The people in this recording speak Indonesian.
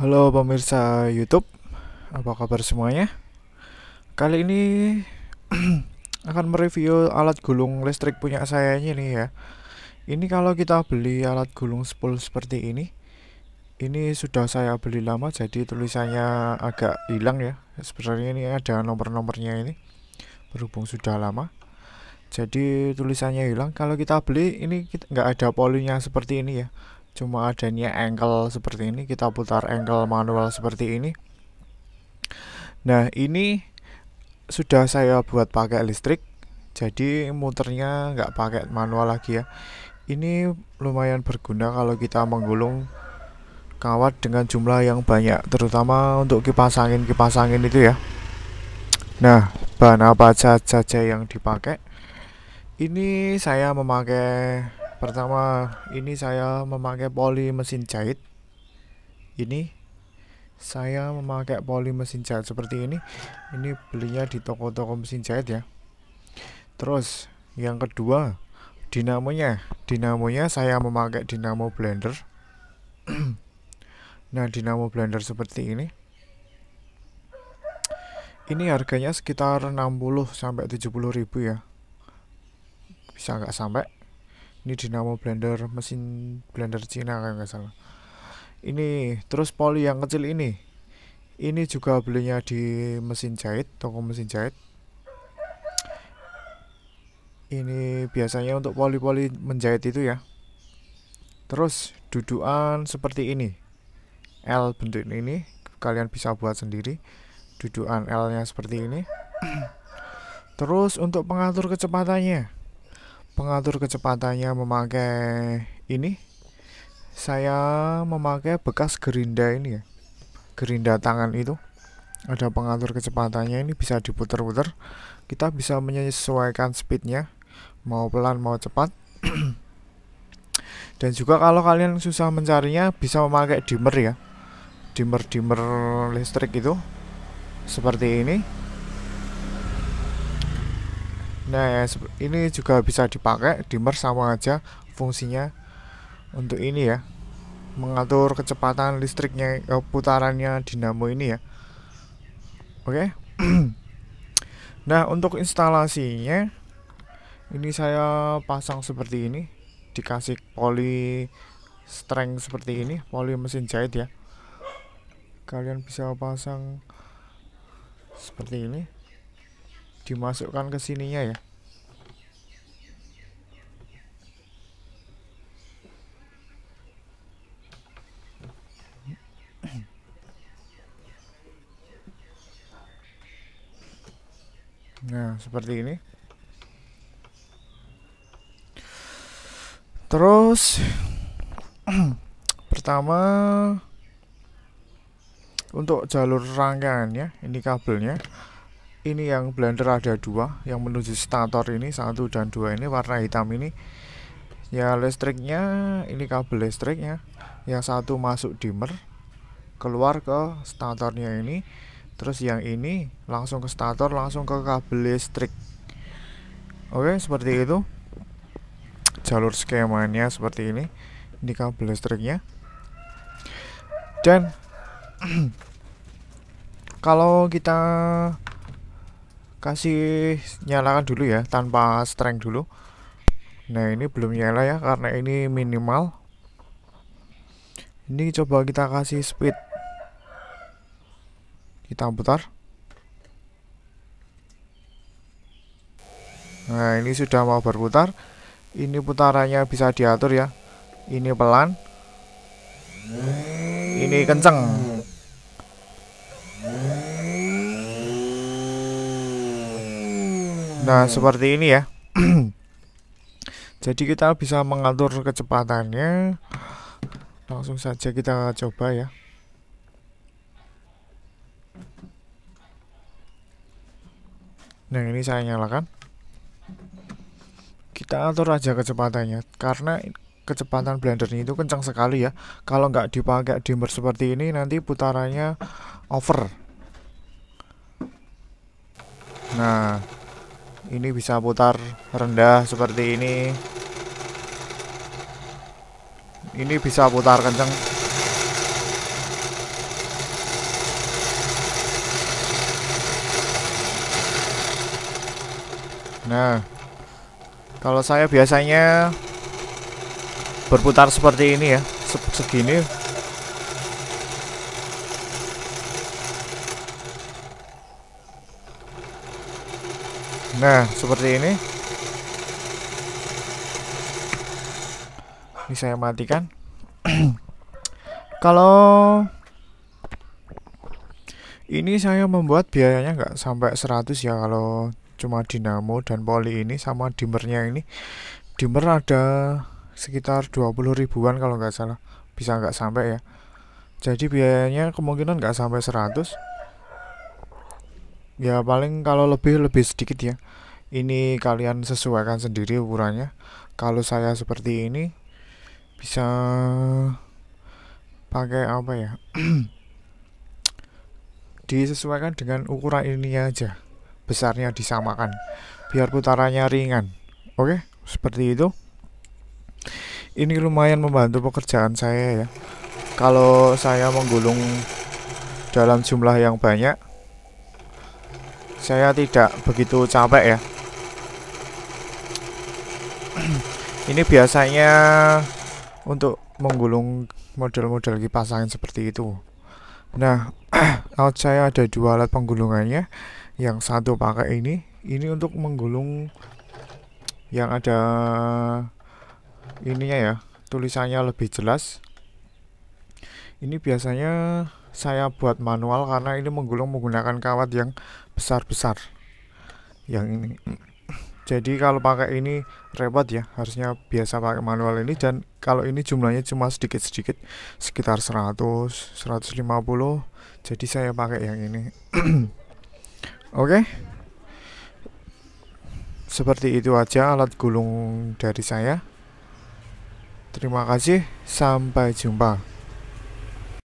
Halo pemirsa YouTube, apa kabar semuanya? Kali ini akan mereview alat gulung listrik punya saya ini ya. Ini kalau kita beli alat gulung spool seperti ini, ini sudah saya beli lama jadi tulisannya agak hilang ya. Sebenarnya ini ada nomor-nomornya ini, berhubung sudah lama. Jadi tulisannya hilang. Kalau kita beli ini nggak ada polinya seperti ini ya cuma adanya angle seperti ini kita putar angle manual seperti ini nah ini sudah saya buat pakai listrik jadi muternya nggak pakai manual lagi ya ini lumayan berguna kalau kita menggulung kawat dengan jumlah yang banyak terutama untuk kipas angin kipas angin itu ya nah bahan apa saja yang dipakai ini saya memakai Pertama, ini saya memakai poli mesin jahit. Ini saya memakai poli mesin jahit seperti ini. Ini belinya di toko-toko mesin jahit ya. Terus yang kedua, dinamonya. Dinamonya saya memakai dinamo blender. nah, dinamo blender seperti ini ini harganya sekitar 60 sampai 70 ribu ya bisa nggak sampai ini dinamo blender mesin blender Cina kalau nggak salah ini terus poli yang kecil ini ini juga belinya di mesin jahit toko mesin jahit ini biasanya untuk poli-poli menjahit itu ya terus dudukan seperti ini L bentuk ini kalian bisa buat sendiri dudukan L nya seperti ini terus untuk pengatur kecepatannya pengatur kecepatannya memakai ini saya memakai bekas gerinda ini ya gerinda tangan itu ada pengatur kecepatannya ini bisa diputer-puter kita bisa menyesuaikan speednya mau pelan mau cepat dan juga kalau kalian susah mencarinya bisa memakai dimmer ya dimmer dimmer listrik itu seperti ini Nah, ya, ini juga bisa dipakai dimmer sama aja fungsinya untuk ini ya. Mengatur kecepatan listriknya eh, putarannya dinamo ini ya. Oke. nah, untuk instalasinya ini saya pasang seperti ini, dikasih poli strength seperti ini, poli mesin jahit ya. Kalian bisa pasang seperti ini dimasukkan ke sininya ya Nah, seperti ini. Terus pertama untuk jalur rangkaian ya, ini kabelnya ini yang blender ada dua yang menuju stator ini satu dan dua ini warna hitam ini ya listriknya ini kabel listriknya yang satu masuk dimmer keluar ke statornya ini terus yang ini langsung ke stator langsung ke kabel listrik oke seperti itu jalur skemanya seperti ini ini kabel listriknya dan kalau kita kasih nyalakan dulu ya tanpa strength dulu nah ini belum nyala ya karena ini minimal ini coba kita kasih speed kita putar nah ini sudah mau berputar ini putarannya bisa diatur ya ini pelan ini kenceng Nah, seperti ini ya. Jadi kita bisa mengatur kecepatannya. Langsung saja kita coba ya. Nah, ini saya nyalakan. Kita atur aja kecepatannya karena kecepatan blendernya itu kencang sekali ya. Kalau nggak dipakai dimmer seperti ini nanti putarannya over. Nah, ini bisa putar rendah seperti ini ini bisa putar kenceng nah kalau saya biasanya berputar seperti ini ya segini Nah, seperti ini. Ini saya matikan. Kalau ini saya membuat biayanya nggak sampai 100 ya kalau cuma dinamo dan poli ini sama dimernya ini. Dimmer ada sekitar 20 ribuan kalau nggak salah. Bisa nggak sampai ya. Jadi biayanya kemungkinan nggak sampai 100 ya paling kalau lebih lebih sedikit ya ini kalian sesuaikan sendiri ukurannya kalau saya seperti ini bisa pakai apa ya disesuaikan dengan ukuran ini aja besarnya disamakan biar putarannya ringan oke okay? seperti itu ini lumayan membantu pekerjaan saya ya kalau saya menggulung dalam jumlah yang banyak saya tidak begitu capek ya ini biasanya untuk menggulung model-model kipas angin seperti itu nah out saya ada dua alat penggulungannya yang satu pakai ini ini untuk menggulung yang ada ininya ya tulisannya lebih jelas ini biasanya saya buat manual karena ini menggulung menggunakan kawat yang besar-besar yang ini jadi kalau pakai ini repot ya harusnya biasa pakai manual ini dan kalau ini jumlahnya cuma sedikit-sedikit sekitar 100 150 jadi saya pakai yang ini oke okay? seperti itu aja alat gulung dari saya terima kasih sampai jumpa